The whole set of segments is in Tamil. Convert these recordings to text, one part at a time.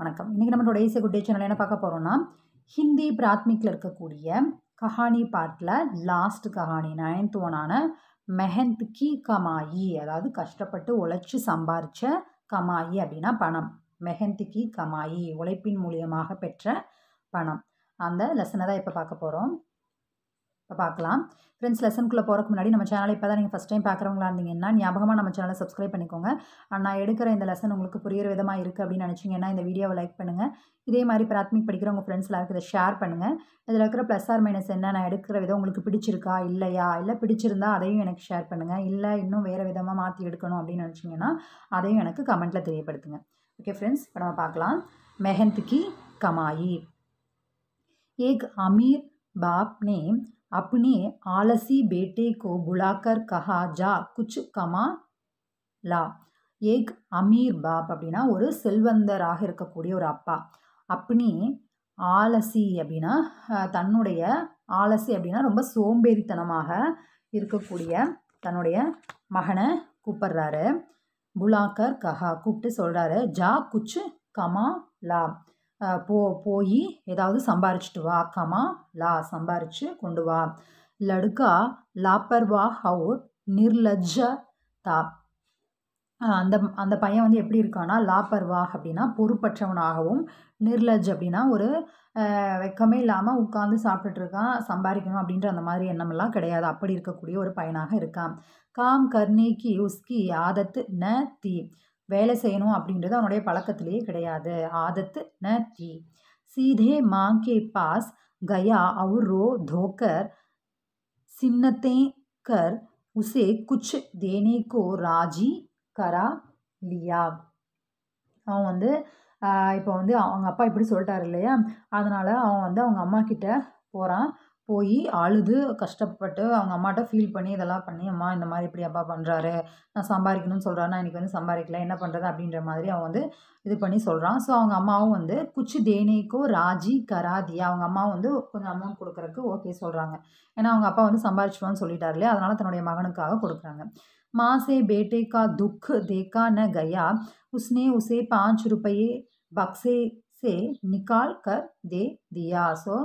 வணக்கம் இன்றைக்கி நம்மளோட ஏசிய குட் டே சேனல் என்ன பார்க்க போகிறோம்னா ஹிந்தி பிராத்மிக்கில் இருக்கக்கூடிய கஹானி பார்ட்டில் லாஸ்ட் கஹானி நைன்த் ஒனான மெஹந்த் கி கமாயி அதாவது கஷ்டப்பட்டு உழைச்சி சம்பாரித்த கமாயி அப்படின்னா பணம் மெஹந்த் கி கமாயி உழைப்பின் மூலியமாக பெற்ற பணம் அந்த லெசனை தான் இப்போ பார்க்க போகிறோம் இப்போ பார்க்கலாம் ஃப்ரெண்ட்ஸ் லெசனுக்குள்ளே போகிறதுக்கு முன்னாடி நம்ம சேனலை இப்போ தான் நீங்கள் ஃபஸ்ட் டைம் பார்க்குறவங்களா இருந்தீங்கன்னா ஞாபகமாக நம்ம சேனலை சப்ஸ்கிரைப் பண்ணிக்கோங்க நான் எடுக்கிற இந்த லெசன் உங்களுக்கு புரியுற விதமாக இருக்குது அப்படின்னு நினச்சிங்கன்னா இந்த வீடியோவை லைக் பண்ணுங்கள் இதே மாதிரி பிராத்மிக் படிக்கிற உங்கள் ஃப்ரெண்ட்ஸ் எல்லாருக்கு இதை ஷேர் பண்ணுங்கள் இதில் இருக்கிற ப்ளஸ் ஆர் மைனஸ் என்ன நான் எடுக்கிற விதம் உங்களுக்கு பிடிச்சிருக்கா இல்லையா இல்லை பிடிச்சிருந்தா அதையும் எனக்கு ஷேர் பண்ணுங்கள் இல்லை இன்னும் வேறு விதமாக மாற்றி எடுக்கணும் அப்படின்னு நினச்சிங்கன்னா அதையும் எனக்கு கமெண்ட்டில் தெரியப்படுத்துங்க ஓகே ஃப்ரெண்ட்ஸ் இப்போ நம்ம பார்க்கலாம் மெஹந்த் கி கமாயி ஏக் அமீர் பாப் நேம் अपने ஆலசி பேட்டே கோ बुलाकर கஹா ஜா குச்சு கமா லா ஏக் அமீர் பாப் அப்படின்னா ஒரு செல்வந்தராக இருக்கக்கூடிய ஒரு அப்பா அப்னி ஆலசி அப்படின்னா தன்னுடைய ஆலசி அப்படின்னா ரொம்ப சோம்பேறித்தனமாக இருக்கக்கூடிய தன்னுடைய மகனை கூப்பிட்றாரு புலாக்கர் கஹா கூப்பிட்டு சொல்கிறாரு ஜா குச்சு கமா லா போ போய் ஏதாவது சம்பாரிச்சுட்டு வா கமா லா சம்பாரித்து கொண்டு வா லடுக்கா லாப்பர்வா ஹவுர் நிர்லஜ்ஜ தா அந்த அந்த பையன் வந்து எப்படி இருக்கான்னா லாப்பர்வாஹ் அப்படின்னா பொறுப்பற்றவனாகவும் நிர்லஜ் அப்படின்னா ஒரு வெக்கமே இல்லாமல் உட்காந்து சாப்பிட்டுட்ருக்கான் சம்பாதிக்கணும் அப்படின்ற அந்த மாதிரி எண்ணமெல்லாம் கிடையாது அப்படி இருக்கக்கூடிய ஒரு பையனாக இருக்கான் காம் கர்ணிக்கு உஸ்கி ஆதத்து ந தீ வேலை செய்யணும் அப்படின்றது அவனுடைய பழக்கத்திலேயே கிடையாது ஆதத் ந தி சீதே மா கே பாஸ் கயா அவுரோ தோக்கர் சின்னத்தே கர் உசே குச் தேனே கோ ராஜி கரா லியா அவன் வந்து இப்போ வந்து அவங்க அப்பா இப்படி சொல்லிட்டாரு இல்லையா அதனால் அவன் வந்து அவங்க அம்மா கிட்ட போகிறான் போய் அழுது கஷ்டப்பட்டு அவங்க அம்மாட்ட ஃபீல் பண்ணி இதெல்லாம் பண்ணி அம்மா இந்த மாதிரி இப்படி அப்பா பண்ணுறாரு நான் சம்பாதிக்கணும்னு சொல்கிறான் நான் இன்றைக்கி வந்து சம்பாதிக்கல என்ன பண்ணுறது அப்படின்ற மாதிரி அவன் வந்து இது பண்ணி சொல்கிறான் ஸோ அவங்க அம்மாவும் வந்து குச்சி தேனேக்கோ ராஜி கராதியா அவங்க அம்மா வந்து கொஞ்சம் அமௌண்ட் கொடுக்குறக்கு ஓகே சொல்கிறாங்க ஏன்னா அவங்க அப்பா வந்து சம்பாரிச்சுவான்னு சொல்லிட்டார் இல்லையா அதனால் தன்னுடைய மகனுக்காக கொடுக்குறாங்க மாசே பேட்டே கா துக் தேக்கா ந கயா உஸ்னே உசே பாஞ்சு ருபையே பக்ஸே சே நிகால் கர் தே தியா ஸோ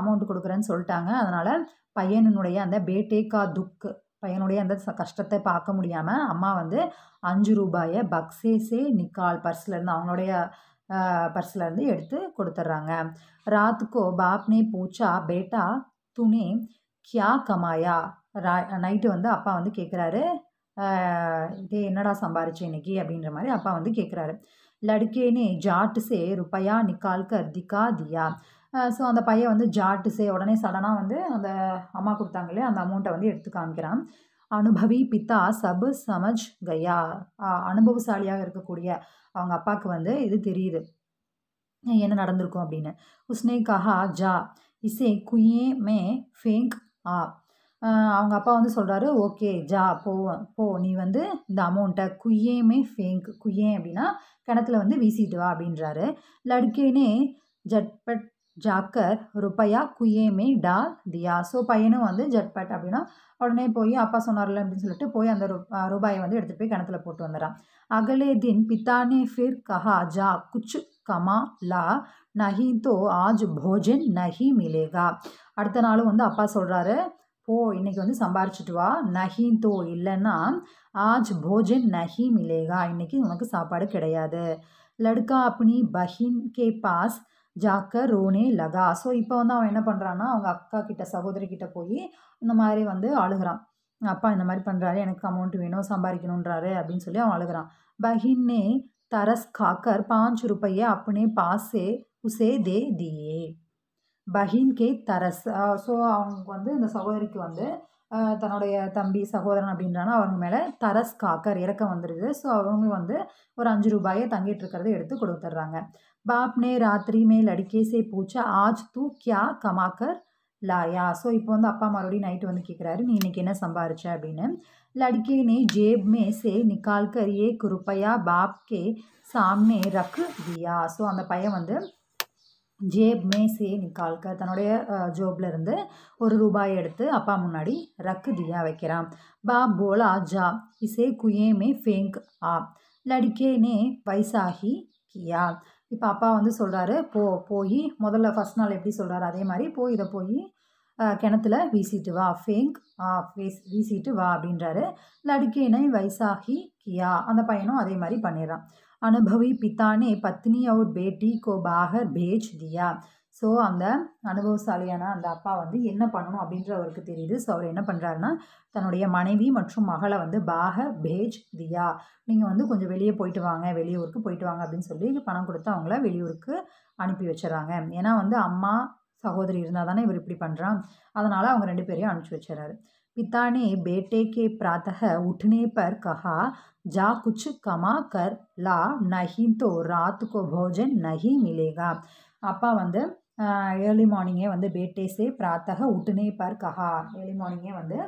அமௌண்ட் கொடுக்குறேன்னு சொல்லிட்டாங்க அதனால் பையனுடைய அந்த பேட்டேக்கா துக்கு பையனுடைய அந்த கஷ்டத்தை பார்க்க முடியாமல் அம்மா வந்து அஞ்சு ரூபாயை பக்ஸேசே நிக்கால் பர்ஸ்லேருந்து அவங்களுடைய பர்ஸ்லேருந்து எடுத்து கொடுத்துட்றாங்க ராத்துக்கோ பாப்னே பூச்சா பேட்டா துணே கியா கமாயா ரா நைட்டு வந்து அப்பா வந்து கேட்குறாரு இதே என்னடா சம்பாரிச்சு இன்னைக்கு அப்படின்ற மாதிரி அப்பா வந்து கேட்குறாரு லடுக்கேனே ஜாட்டுசே சே ருப்பையா நிக்கால் தியா ஸோ அந்த பையன் வந்து ஜாட்டு செய்ய உடனே சடனாக வந்து அந்த அம்மா கொடுத்தாங்க இல்லையா அந்த அமௌண்ட்டை வந்து எடுத்து காமிக்கிறான் அனுபவி பித்தா சபு சமஜ் கயா அனுபவசாலியாக இருக்கக்கூடிய அவங்க அப்பாவுக்கு வந்து இது தெரியுது என்ன நடந்திருக்கும் அப்படின்னு உஸ்னே கஹா ஜா இசே குயே மே ஃபேங்க் ஆ அவங்க அப்பா வந்து சொல்கிறாரு ஓகே ஜா போ போ நீ வந்து இந்த அமௌண்ட்டை குய்யேமே ஃபேங்க் குய்யே அப்படின்னா கிணத்துல வந்து வீசிட்டு வா அப்படின்றாரு லடுக்கேனே ஜட்பட் ஜாக்கர் ருப்பையா குயேமே டால் தியா ஸோ பையனும் வந்து ஜட்பட் அப்படின்னா உடனே போய் அப்பா சொன்னார்ல அப்படின்னு சொல்லிட்டு போய் அந்த ரூபாயை வந்து எடுத்துகிட்டு போய் கிணத்துல போட்டு வந்துடுறான் அகலே தின் பித்தானே ஃபிர் கஹா ஜா குச்சு கமா லா நஹி தோ ஆஜ் போஜன் நஹி மிலேகா அடுத்த நாளும் வந்து அப்பா சொல்கிறாரு போ இன்றைக்கி வந்து சம்பாரிச்சுட்டு வா நஹி தோ இல்லைன்னா ஆஜ் போஜன் நஹி மிலேகா இன்றைக்கி உனக்கு சாப்பாடு கிடையாது லடுக்கா அப்படி பஹின் கே பாஸ் ஜாக்க ரோனே லகா ஸோ இப்போ வந்து அவன் என்ன பண்ணுறான்னா அவங்க அக்கா கிட்ட சகோதரி கிட்ட போய் இந்த மாதிரி வந்து அழுகிறான் அப்பா இந்த மாதிரி பண்ணுறாரு எனக்கு அமௌண்ட் வேணும் சம்பாதிக்கணுன்றாரு அப்படின்னு சொல்லி அவன் அழுகிறான் பஹின்னே தரஸ் காக்கர் பாஞ்சு ரூபாயே அப்பனே பாசே உசே தே தியே பஹின் கே தரஸ் ஸோ அவங்க வந்து இந்த சகோதரிக்கு வந்து தன்னுடைய தம்பி சகோதரன் அப்படின்றானா அவங்க மேலே தரஸ் காக்கர் இறக்க வந்துடுது ஸோ அவங்க வந்து ஒரு அஞ்சு ரூபாயை தங்கிட்டு இருக்கிறத எடுத்து கொடுத்துட்றாங்க பாப் நே ராத்திரி மே லடிக்கேசே பூச்சா ஆஜ் தூ கியா கமாக்கர் லாயா ஸோ இப்போ வந்து அப்பா மறுபடியும் நைட்டு வந்து கேட்குறாரு நீ இன்றைக்கி என்ன சம்பாரிச்ச அப்படின்னு லடிக்கே நே ஜேப் மே சே நிக்கால் கர் ஏ குருப்பையா பாப் கே சாம்னே ரக் தியா ஸோ அந்த பையன் வந்து ஜேப் மே சே க தன்னுடைய ஜோப்ல இருந்து ஒரு ரூபாய் எடுத்து அப்பா முன்னாடி ரக்கு தியா வைக்கிறான் பாப் போலா ஜா இசே குயே மே ஃபேங்க் ஆ லடிக்கே நே வைசாகி கியா இப்போ அப்பா வந்து சொல்கிறாரு போ போய் முதல்ல ஃபஸ்ட் நாள் எப்படி சொல்கிறாரு அதே மாதிரி போய் இதை போய் கிணத்துல வீசிட்டு வா ஃபேங்க் ஆ வீஸ் வீசிட்டு வா அப்படின்றாரு லடுக்கேனை வைசாகி கியா அந்த பையனும் அதே மாதிரி பண்ணிடுறான் அனுபவி பித்தானே பத்னி அவர் பேட்டி கோ பாகர் பேஜ் தியா ஸோ அந்த அனுபவசாலியான அந்த அப்பா வந்து என்ன பண்ணணும் அப்படின்ற அவருக்கு தெரியுது ஸோ அவர் என்ன பண்ணுறாருன்னா தன்னுடைய மனைவி மற்றும் மகளை வந்து பாக பேஜ் தியா நீங்கள் வந்து கொஞ்சம் வெளியே போயிட்டு வாங்க வெளியூருக்கு போயிட்டு வாங்க அப்படின்னு சொல்லி பணம் கொடுத்து அவங்கள வெளியூருக்கு அனுப்பி வச்சிடறாங்க ஏன்னா வந்து அம்மா சகோதரி இருந்தால் தானே இவர் இப்படி பண்ணுறான் அதனால் அவங்க ரெண்டு பேரையும் அனுப்பிச்சி வச்சிடறாரு பித்தானே பேட்டே கே பிராத்தக உட்னே பர் கஹா ஜா குச்சு கமா கர் லா நஹிந்தோ தோ கோ போஜன் நஹி மிலேகா அப்பா வந்து ஏர்லி மார்னிங்கே வந்து பேட்டேஸே பிராத்தக உட்டுனே பார் கஹா ஏர்லி மார்னிங்கே வந்து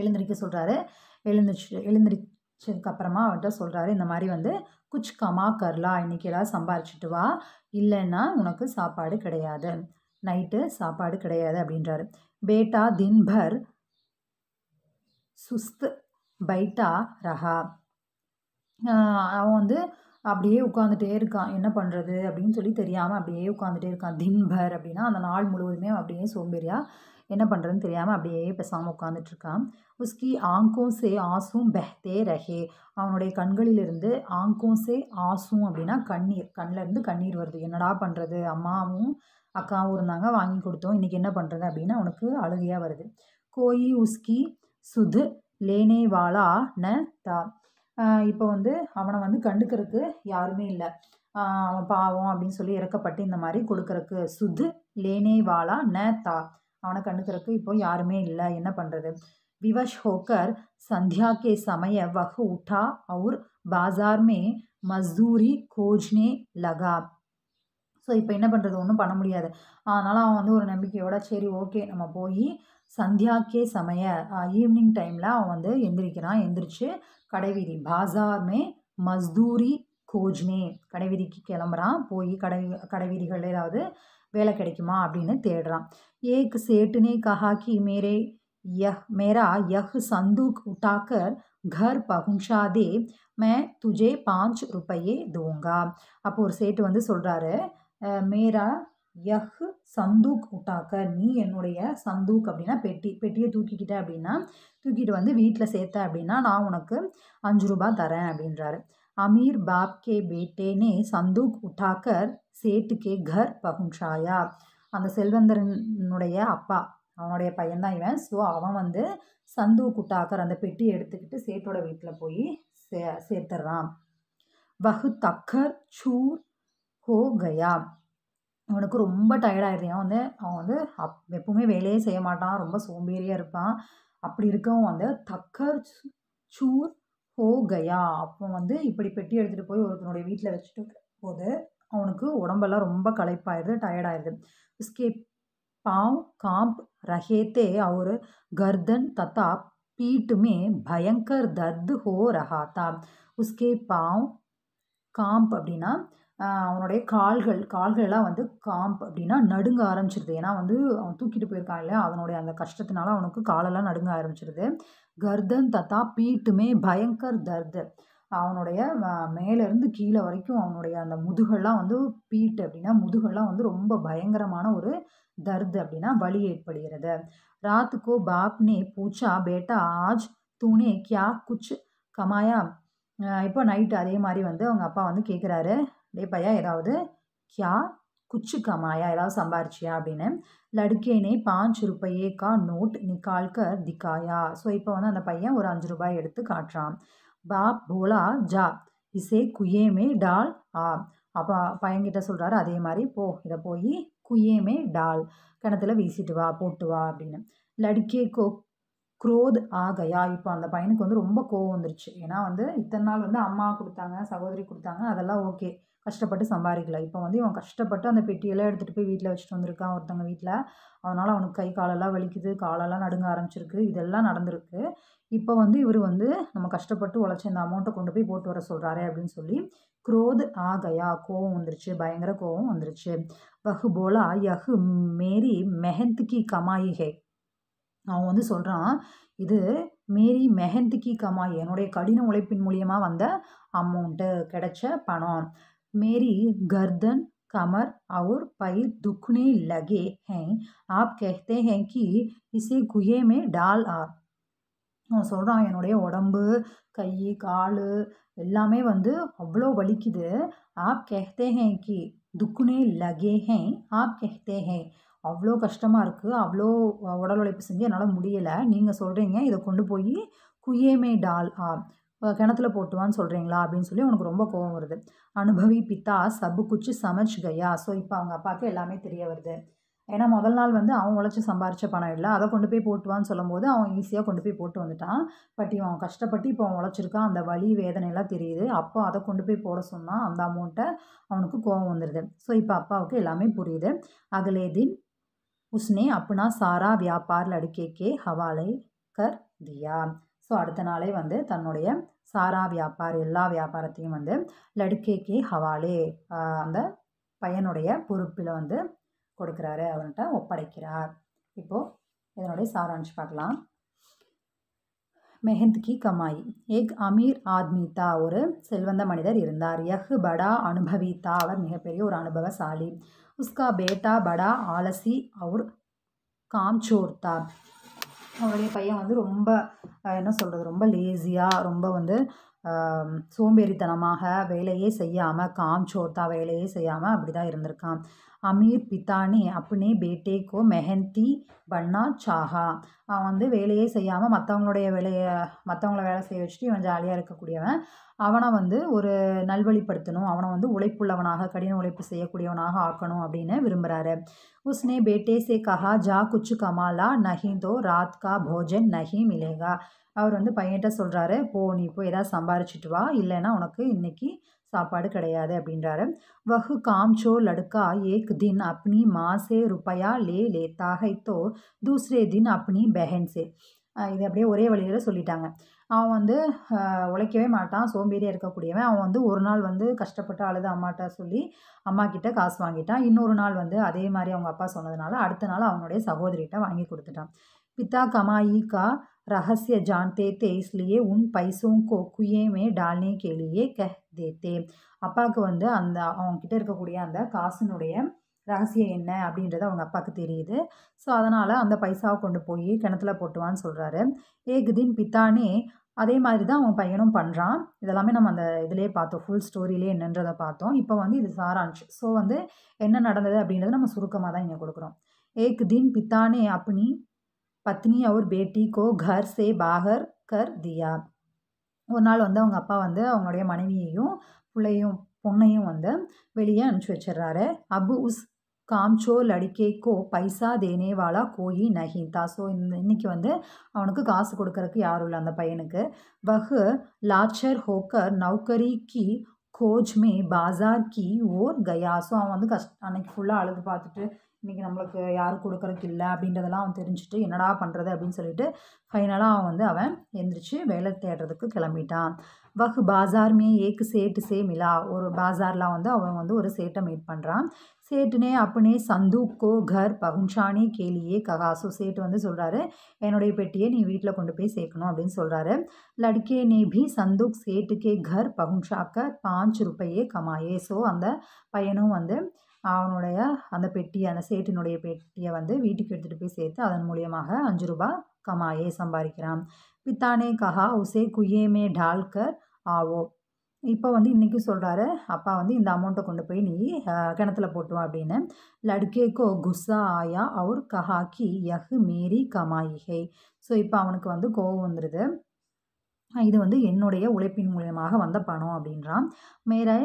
எழுந்திரிக்க சொல்கிறாரு எழுந்திரிச்சு எழுந்திரிச்சதுக்கப்புறமா அவர்கிட்ட சொல்கிறாரு இந்த மாதிரி வந்து குச் கமா கர்லா இன்றைக்கி எல்லாம் சம்பாரிச்சிட்டு வா இல்லைன்னா உனக்கு சாப்பாடு கிடையாது நைட்டு சாப்பாடு கிடையாது அப்படின்றாரு பேட்டா தின்பர் சுஸ்து பைட்டா ரஹா அவன் வந்து அப்படியே உட்காந்துட்டே இருக்கான் என்ன பண்ணுறது அப்படின்னு சொல்லி தெரியாமல் அப்படியே உட்காந்துட்டே இருக்கான் தின்பர் அப்படின்னா அந்த நாள் முழுவதுமே அப்படியே சோம்பேறியாக என்ன பண்ணுறதுன்னு தெரியாமல் அப்படியே பேசாமல் உட்காந்துட்ருக்கான் உஸ்கி ஆங்கும் சே ஆசும் பெஹ்தே ரஹே அவனுடைய கண்களிலிருந்து ஆங்கும் சே ஆசும் அப்படின்னா கண்ணீர் கண்ணிலேருந்து கண்ணீர் வருது என்னடா பண்ணுறது அம்மாவும் அக்காவும் இருந்தாங்க வாங்கி கொடுத்தோம் இன்றைக்கி என்ன பண்ணுறது அப்படின்னு அவனுக்கு அழுகையாக வருது கோயி உஸ்கி சுது லேனே வாலா ந தா இப்போ வந்து அவனை வந்து கண்டுக்கிறதுக்கு யாருமே இல்லை அவன் பாவம் அப்படின்னு சொல்லி இறக்கப்பட்டு இந்த மாதிரி கொடுக்கறக்கு சுது லேனே வாலா ந தா அவனை கண்டுக்கிறதுக்கு இப்போ யாருமே இல்லை என்ன பண்ணுறது விவஷ் ஹோக்கர் சந்தியாக்கே சமய समय உட்டா அவுர் பாசார்மே बाजार கோஜ்னே லகாப் ஸோ இப்போ என்ன பண்ணுறது ஒன்றும் பண்ண முடியாது அதனால் அவன் வந்து ஒரு நம்பிக்கையோட சரி ஓகே நம்ம போய் சந்தியாக்கே சமய ஈவினிங் டைமில் அவன் வந்து எந்திரிக்கிறான் எந்திரிச்சு கடைவீதி பாசார்மே மஸ்தூரி கோஜ்னே கடைவீதிக்கு கிளம்புறான் போய் கடை கடைவீதிகள் ஏதாவது வேலை கிடைக்குமா அப்படின்னு தேடுறான் ஏக் சேட்டுனே கஹாக்கி மேரே யஹ் மேரா யஹ் சந்தூக் உட்டாக்கர் கர் பகுஷாதே மே துஜே பாஞ்சு पाँच தூங்கா அப்போது அப்போ ஒரு சேட்டு வந்து சொல்கிறாரு மேரா யஹ் சந்தூக் உட்டாக்க நீ என்னுடைய சந்தூக் அப்படின்னா பெட்டி பெட்டியை தூக்கிக்கிட்ட அப்படின்னா தூக்கிட்டு வந்து வீட்டில் சேர்த்த அப்படின்னா நான் உனக்கு அஞ்சு ரூபா தரேன் அப்படின்றாரு அமீர் பாப்கே பேட்டேனே சந்தூக் உட்டாக்கர் சேட்டுக்கே கர் பகுன்ஷாயா அந்த செல்வந்தரனுடைய அப்பா அவனுடைய பையன்தான் இவன் ஸோ அவன் வந்து சந்தூக் உட்டாக்கர் அந்த பெட்டியை எடுத்துக்கிட்டு சேட்டோட வீட்டில் போய் சே சேர்த்துட்றான் வகு தக்கர் சூர் ஹோ கயா அவனுக்கு ரொம்ப டயர்டாயிருந்தான் வந்து அவன் வந்து அப் எப்பவுமே வேலையே செய்ய மாட்டான் ரொம்ப சோம்பேறியாக இருப்பான் அப்படி இருக்கவும் வந்து தக்கர் சூர் ஹோ கயா அப்போ வந்து இப்படி பெட்டி எடுத்துகிட்டு போய் ஒருத்தனுடைய வீட்டில் வச்சுட்டு போது அவனுக்கு உடம்பெல்லாம் ரொம்ப களைப்பாயிருது டயர்டாயிருது உஸ்கே பாவ் காம்ப் ரஹேத்தே அவர் கர்தன் தத்தா பீட்டுமே பயங்கர் தர்து ஹோ ரஹாத்தா உஸ்கே பாவ் காம்ப் அப்படின்னா அவனுடைய கால்கள் கால்களெலாம் வந்து காம்ப் அப்படின்னா நடுங்க ஆரம்பிச்சிருது ஏன்னா வந்து அவன் தூக்கிட்டு போயிருக்கான் இல்லையா அவனுடைய அந்த கஷ்டத்தினால அவனுக்கு காலெல்லாம் நடுங்க ஆரம்பிச்சிருது கர்தன் தத்தா பீட்டுமே பயங்கர் தர்து அவனுடைய மேலேருந்து கீழே வரைக்கும் அவனுடைய அந்த முதுகெல்லாம் வந்து பீட்டு அப்படின்னா முதுகெல்லாம் வந்து ரொம்ப பயங்கரமான ஒரு தர்து அப்படின்னா வலி ஏற்படுகிறது ராத்துக்கோ பாப்னே பூச்சா பேட்டா ஆஜ் தூணே கியா குச் கமாயா இப்போ நைட்டு அதே மாதிரி வந்து அவங்க அப்பா வந்து கேட்குறாரு பையா ஏதாவது கியா குச்சு கமாயா ஏதாவது சம்பாரிச்சியா அப்படின்னு லடுக்கேனே பாஞ்சு ரூபாயே கா நோட் நிக்கால்க திக்காயா ஸோ இப்போ வந்து அந்த பையன் ஒரு அஞ்சு ரூபாய் எடுத்து காட்டுறான் பா போலா ஜா இசே குயேமே டால் ஆ அப்போ பையன்கிட்ட சொல்கிறாரு அதே மாதிரி போ இதை போய் குயேமே டால் கிணத்துல வீசிட்டு வா போட்டு வா அப்படின்னு லடுக்கே கோ குரோத் ஆகையா இப்போ அந்த பையனுக்கு வந்து ரொம்ப கோவம் வந்துருச்சு ஏன்னா வந்து இத்தனை நாள் வந்து அம்மா கொடுத்தாங்க சகோதரி கொடுத்தாங்க அதெல்லாம் ஓகே கஷ்டப்பட்டு சம்பாதிக்கல இப்போ வந்து இவன் கஷ்டப்பட்டு அந்த பெட்டியெல்லாம் எடுத்துகிட்டு போய் வீட்டில் வச்சுட்டு வந்திருக்கான் ஒருத்தவங்க வீட்டில் அதனால் அவனுக்கு கை காலெல்லாம் வலிக்குது காலெல்லாம் நடுங்க ஆரம்பிச்சிருக்கு இதெல்லாம் நடந்திருக்கு இப்போ வந்து இவர் வந்து நம்ம கஷ்டப்பட்டு உழைச்ச இந்த அமௌண்ட்டை கொண்டு போய் போட்டு வர சொல்கிறாரே அப்படின்னு சொல்லி குரோத் ஆகையா கோவம் வந்துருச்சு பயங்கர கோவம் வந்துருச்சு பஹு போலா யஹு மேரி மெஹந்த்கி கமாயி ஹே அவன் வந்து சொல்கிறான் இது மேரி மெஹந்த்கி கமாயி என்னுடைய கடின உழைப்பின் மூலியமாக வந்த அமௌண்ட்டு கிடைச்ச பணம் मेरी गर्दन कमर और पैर दुखने लगे हैं आप कहते हैं कि इसे कुएं में डाल आ நான் சொல்கிறான் என்னுடைய உடம்பு கை கால் எல்லாமே வந்து அவ்வளோ வலிக்குது ஆப் கெஹ்தே கி துக்குனே லகே ஹே ஆப் கெஹ்தே ஹேன் அவ்வளோ கஷ்டமாக இருக்குது அவ்வளோ உடல் உழைப்பு செஞ்சு என்னால் முடியலை நீங்கள் சொல்கிறீங்க இதை கொண்டு போய் குயேமே டால் ஆ கிணத்துல போட்டுவான்னு சொல்கிறீங்களா அப்படின்னு சொல்லி உனக்கு ரொம்ப கோவம் வருது அனுபவி பித்தா சப்பு குச்சி சமைச் கையா ஸோ இப்போ அவங்க அப்பாவுக்கு எல்லாமே தெரிய வருது ஏன்னா முதல் நாள் வந்து அவன் உழைச்சி சம்பாரித்த பணம் இல்லை அதை கொண்டு போய் போட்டுவான்னு சொல்லும்போது அவன் ஈஸியாக கொண்டு போய் போட்டு வந்துட்டான் பட் இவன் கஷ்டப்பட்டு இப்போ அவன் உழைச்சிருக்கான் அந்த வலி வேதனையெல்லாம் தெரியுது அப்போ அதை கொண்டு போய் போட சொன்னால் அந்த அமௌண்ட்டை அவனுக்கு கோவம் வந்துடுது ஸோ இப்போ அப்பாவுக்கு எல்லாமே புரியுது அகலே தின் உஸ்னே அப்புனா சாரா வியாபாரில் அடுக்கேக்கே ஹவாலை கர் தியா ஸோ அடுத்த நாளே வந்து தன்னுடைய சாரா வியாபார் எல்லா வியாபாரத்தையும் வந்து லடுக்கேக்கி ஹவாலே அந்த பையனுடைய பொறுப்பில் வந்து கொடுக்குறாரு அவன்கிட்ட ஒப்படைக்கிறார் இப்போது இதனுடைய சாராம்ஷ் பார்க்கலாம் மெஹந்த் கி கமாய் எக் அமீர் ஆத்மிதா ஒரு செல்வந்த மனிதர் இருந்தார் யஹ் படா அனுபவீதா அவர் மிகப்பெரிய ஒரு அனுபவசாலி உஸ்கா பேட்டா படா ஆலசி அவர் காம்சோர்த்தா அவருடைய பையன் வந்து ரொம்ப என்ன சொல்கிறது ரொம்ப லேசியாக ரொம்ப வந்து சோம்பேறித்தனமாக வேலையே செய்யாமல் காம் வேலையே செய்யாமல் அப்படி தான் இருந்திருக்கான் அமீர் பித்தானி அப்னே பேட்டே கோ மெஹந்தி பன்னா சாஹா அவன் வந்து வேலையே செய்யாமல் மற்றவங்களுடைய வேலையை மற்றவங்கள வேலை செய்ய வச்சுட்டு இவன் ஜாலியாக இருக்கக்கூடியவன் அவனை வந்து ஒரு நல்வழிப்படுத்தணும் அவனை வந்து உழைப்புள்ளவனாக கடின உழைப்பு செய்யக்கூடியவனாக ஆக்கணும் அப்படின்னு விரும்புகிறாரு உஸ்னே பேட்டே சே கஹா ஜா குச்சு கமாலா நஹிந்தோ ராத் கா போஜன் நஹி மிலேகா அவர் வந்து பையன்கிட்ட சொல்கிறாரு போ நீ போய் ஏதாவது சம்பாரிச்சிட்டு வா இல்லைன்னா உனக்கு இன்றைக்கி சாப்பாடு கிடையாது அப்படின்றாரு வஹு காம்ச்சோ லடுக்கா ஏக் தின் அப்னி மாசே ருப்பையா லே லே தாகைத்தோ தூசரே தின் அப்னி பெஹன்சே இது அப்படியே ஒரே வழியில் சொல்லிட்டாங்க அவன் வந்து உழைக்கவே மாட்டான் சோம்பேறியாக இருக்கக்கூடியவன் அவன் வந்து ஒரு நாள் வந்து கஷ்டப்பட்டு அழுது அம்மாட்ட சொல்லி அம்மா கிட்ட காசு வாங்கிட்டான் இன்னொரு நாள் வந்து அதே மாதிரி அவங்க அப்பா சொன்னதுனால அடுத்த நாள் அவனுடைய சகோதரிகிட்ட வாங்கி கொடுத்துட்டான் பித்தா கமாயி रहस्य जानते थे इसलिए उन पैसों को कुएं में डालने के लिए कह देते அப்பாவுக்கு வந்து அந்த அவங்கக்கிட்ட இருக்கக்கூடிய அந்த காசினுடைய ரகசியம் என்ன அப்படின்றது அவங்க அப்பாவுக்கு தெரியுது ஸோ அதனால் அந்த பைசாவை கொண்டு போய் கிணத்துல போட்டுவான்னு சொல்கிறாரு ஏகுதின் பித்தானே அதே மாதிரி தான் அவன் பையனும் பண்ணுறான் இதெல்லாமே நம்ம அந்த இதிலே பார்த்தோம் ஃபுல் ஸ்டோரியிலே என்னன்றதை பார்த்தோம் இப்போ வந்து இது சாரான்ஷ் ஸோ வந்து என்ன நடந்தது அப்படின்றத நம்ம சுருக்கமாக தான் இங்கே கொடுக்குறோம் ஏக் தின் பித்தானே அப்பனி பத்னி அவர் பேட்டி கோ கர் சே பாகர் கர் தியா ஒரு நாள் வந்து அவங்க அப்பா வந்து அவங்களுடைய மனைவியையும் பிள்ளையும் பொண்ணையும் வந்து வெளியே அனுப்பிச்சி வச்சிடுறாரு அபு உஸ் காம்ச்சோ லடிக்கேக்கோ பைசா தேனேவாலா கோயி நஹீதா ஸோ இந்த இன்னைக்கு வந்து அவனுக்கு காசு கொடுக்கறதுக்கு யாரும் இல்லை அந்த பையனுக்கு வஹு லாச்சர் ஹோக்கர் நௌக்கரி கி கோஜ்மே பாசார் கி ஓர் கயா ஸோ அவன் வந்து கஷ்ட அன்னைக்கு ஃபுல்லாக அழுது பார்த்துட்டு இன்றைக்கி நம்மளுக்கு யாரும் கொடுக்குறதுக்கு இல்லை அப்படின்றதெல்லாம் அவன் தெரிஞ்சுட்டு என்னடா பண்ணுறது அப்படின்னு சொல்லிட்டு ஃபைனலாக அவன் வந்து அவன் எழுந்திரிச்சு வேலை தேடுறதுக்கு கிளம்பிட்டான் வஹ் பாਜ਼ਾர் மே ஏக்கு சேட்டு சேம் இலா ஒரு பாஜாரில் வந்து அவன் வந்து ஒரு சேட்டை மீட் பண்ணுறான் சேட்டுனே அப்பனே சந்தூக்கோ கர் பகுன்ஷானி கேலியே ககாசோ சேட்டு வந்து சொல்கிறாரு என்னுடைய பெட்டியை நீ வீட்டில் கொண்டு போய் சேர்க்கணும் அப்படின்னு சொல்கிறாரு லடுக்கே நே பி சந்தூக் சேட்டுக்கே கர் பகுன்ஷாக்க பாஞ்சு ருப்பையே கமாயே ஸோ அந்த பையனும் வந்து அவனுடைய அந்த பெட்டி அந்த சேட்டினுடைய பெட்டியை வந்து வீட்டுக்கு எடுத்துகிட்டு போய் சேர்த்து அதன் மூலியமாக அஞ்சு ரூபா கமாயே சம்பாதிக்கிறான் பித்தானே கஹா உசே குயேமே டால்கர் ஆவோ இப்போ வந்து இன்றைக்கும் சொல்கிறாரு அப்பா வந்து இந்த அமௌண்ட்டை கொண்டு போய் நீ கிணத்துல போட்டுவோம் அப்படின்னு லடுக்கேக்கோ குஸ்ஸா ஆயா அவர் கஹாக்கி யஹ் மேரி கமாயிகை ஸோ இப்போ அவனுக்கு வந்து கோவம் வந்துடுது இது வந்து என்னுடைய உழைப்பின் மூலியமாக வந்த பணம் அப்படின்றான் மேலே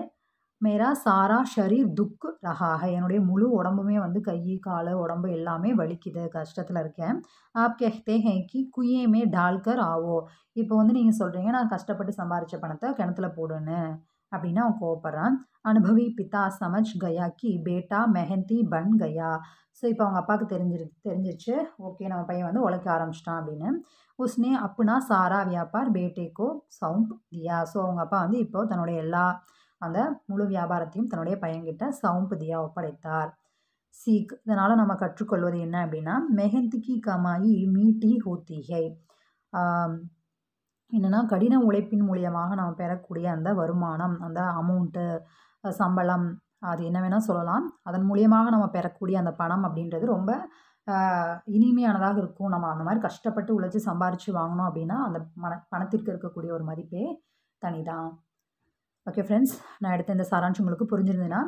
மேரா சாரா ஷரீர் துக்கு ரஹாக என்னுடைய முழு உடம்புமே வந்து கை கால் உடம்பு எல்லாமே வலிக்குது கஷ்டத்தில் இருக்கேன் ஆப் கெஹ்தே ஹே கி குயேமே டால்கர் ஆவோ இப்போ வந்து நீங்கள் சொல்கிறீங்க நான் கஷ்டப்பட்டு சம்பாரித்த பணத்தை கிணத்துல போடுன்னு அப்படின்னு அவன் கோவப்படுறான் அனுபவி பிதா சமஜ் கயா கி பேட்டா மெஹந்தி பன் கயா ஸோ இப்போ அவங்க அப்பாவுக்கு தெரிஞ்சிரு தெரிஞ்சிருச்சு ஓகே நம்ம பையன் வந்து உழைக்க ஆரம்பிச்சிட்டான் அப்படின்னு உஸ்னே அப்புனா சாரா வியாபார் பேட்டேக்கோ சவுண்ட் தியா ஸோ அவங்க அப்பா வந்து இப்போ தன்னுடைய எல்லா அந்த முழு வியாபாரத்தையும் தன்னுடைய பையன்கிட்ட சவும்பதியாக ஒப்படைத்தார் சீக் இதனால் நம்ம கற்றுக்கொள்வது என்ன அப்படின்னா மெஹந்திக்கு கமாயி மீட்டி ஹோத்திகை என்னென்னா கடின உழைப்பின் மூலியமாக நம்ம பெறக்கூடிய அந்த வருமானம் அந்த அமௌண்ட்டு சம்பளம் அது என்ன வேணால் சொல்லலாம் அதன் மூலியமாக நம்ம பெறக்கூடிய அந்த பணம் அப்படின்றது ரொம்ப இனிமையானதாக இருக்கும் நம்ம அந்த மாதிரி கஷ்டப்பட்டு உழைச்சி சம்பாரித்து வாங்கினோம் அப்படின்னா அந்த மன பணத்திற்கு இருக்கக்கூடிய ஒரு மதிப்பே தனிதான் ஓகே ஃப்ரெண்ட்ஸ் நான் எடுத்த இந்த சாராம்சம் உங்களுக்கு புரிஞ்சிருந்ததுன்னா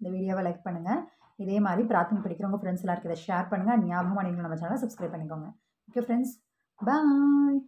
இந்த வீடியோவை லைக் பண்ணுங்கள் இதே மாதிரி பிரார்த்தனை படிக்கிறவங்க ஃப்ரெண்ட்ஸ் எல்லாருக்கு இதை ஷேர் பண்ணுங்கள் ஞாபகமாக நீங்கள் நம்ம சேனலை சப்ஸ்கிரைப் பண்ணிக்கோங்க ஓகே ஃப்ரெண்ட்ஸ் பாய்